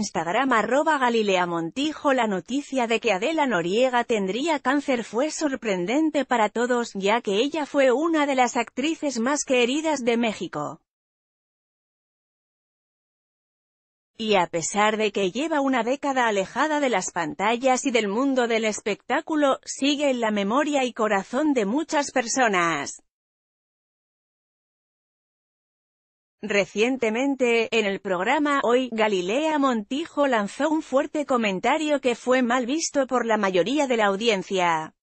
Instagram arroba Galilea Montijo La noticia de que Adela Noriega tendría cáncer fue sorprendente para todos, ya que ella fue una de las actrices más queridas de México. Y a pesar de que lleva una década alejada de las pantallas y del mundo del espectáculo, sigue en la memoria y corazón de muchas personas. Recientemente, en el programa Hoy, Galilea Montijo lanzó un fuerte comentario que fue mal visto por la mayoría de la audiencia.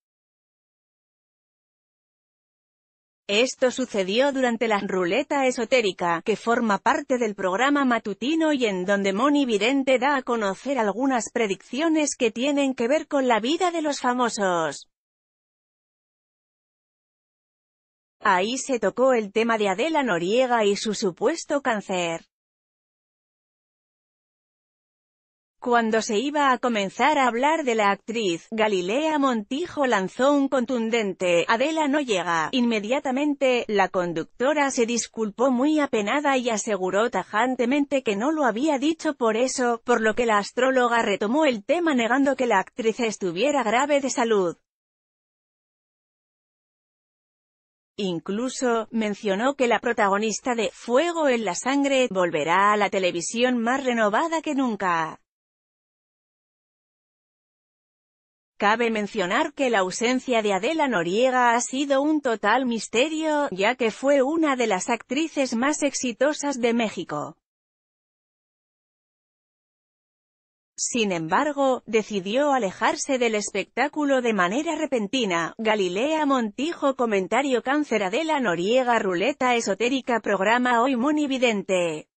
Esto sucedió durante la ruleta esotérica, que forma parte del programa matutino y en donde Moni Vidente da a conocer algunas predicciones que tienen que ver con la vida de los famosos. Ahí se tocó el tema de Adela Noriega y su supuesto cáncer. Cuando se iba a comenzar a hablar de la actriz, Galilea Montijo lanzó un contundente, Adela no llega. Inmediatamente, la conductora se disculpó muy apenada y aseguró tajantemente que no lo había dicho por eso, por lo que la astróloga retomó el tema negando que la actriz estuviera grave de salud. Incluso, mencionó que la protagonista de «Fuego en la sangre» volverá a la televisión más renovada que nunca. Cabe mencionar que la ausencia de Adela Noriega ha sido un total misterio, ya que fue una de las actrices más exitosas de México. Sin embargo, decidió alejarse del espectáculo de manera repentina. Galilea Montijo Comentario Cáncer la Noriega Ruleta Esotérica Programa Hoy Monividente